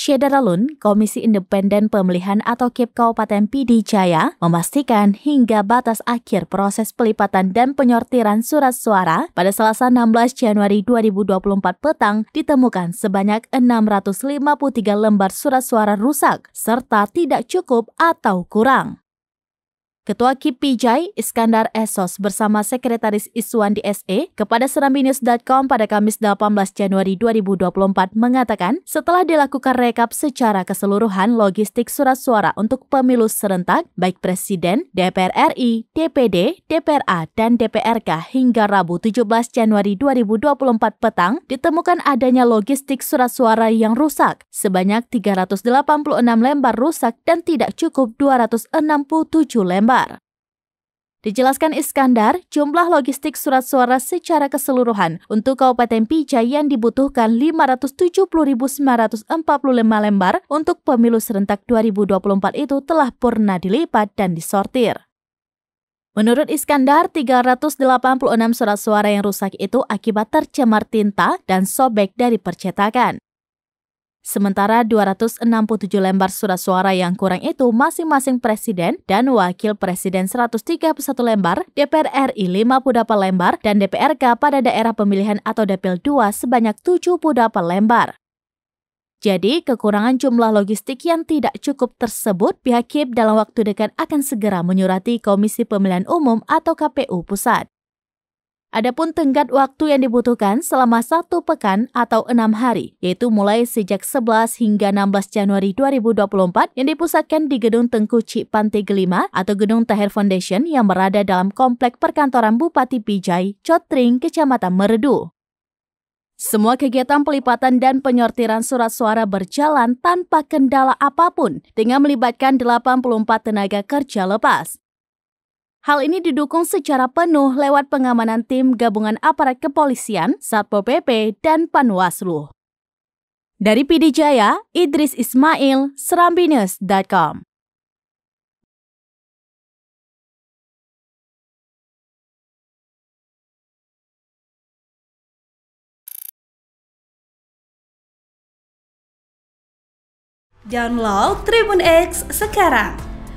Syedaralun, Komisi Independen Pemilihan atau KIP Kabupaten PD Jaya, memastikan hingga batas akhir proses pelipatan dan penyortiran surat suara pada Selasa 16 Januari 2024 petang ditemukan sebanyak 653 lembar surat suara rusak serta tidak cukup atau kurang. Ketua KIPIJAI Iskandar Esos bersama Sekretaris Iswan di SE kepada seraminews.com pada Kamis 18 Januari 2024 mengatakan setelah dilakukan rekap secara keseluruhan logistik surat suara untuk pemilu serentak baik Presiden, DPR RI, DPD, DPRA, dan DPRK hingga Rabu 17 Januari 2024 petang ditemukan adanya logistik surat suara yang rusak sebanyak 386 lembar rusak dan tidak cukup 267 lembar gambar. Dijelaskan Iskandar, jumlah logistik surat suara secara keseluruhan untuk Kabupaten Pijayan dibutuhkan 570.945 lembar untuk pemilu serentak 2024 itu telah purna dilipat dan disortir. Menurut Iskandar, 386 surat suara yang rusak itu akibat tercemar tinta dan sobek dari percetakan. Sementara 267 lembar surat suara yang kurang itu masing-masing Presiden dan Wakil Presiden 131 lembar, DPR RI 58 lembar, dan DPRK pada daerah pemilihan atau Dapil 2 sebanyak 78 lembar. Jadi, kekurangan jumlah logistik yang tidak cukup tersebut pihak KIP dalam waktu dekat akan segera menyurati Komisi Pemilihan Umum atau KPU Pusat. Adapun tenggat waktu yang dibutuhkan selama satu pekan atau enam hari, yaitu mulai sejak 11 hingga 16 Januari 2024 yang dipusatkan di Gedung Tengku Cipante Gelima atau Gedung Tahir Foundation yang berada dalam Komplek Perkantoran Bupati Pijai, Cotring, Kecamatan Meredu. Semua kegiatan pelipatan dan penyortiran surat suara berjalan tanpa kendala apapun dengan melibatkan 84 tenaga kerja lepas. Hal ini didukung secara penuh lewat pengamanan tim gabungan aparat kepolisian, Satpol PP, dan Panwaslu. Dari PD Jaya, Idris Ismail, Serambinus.com. Download Tribun X sekarang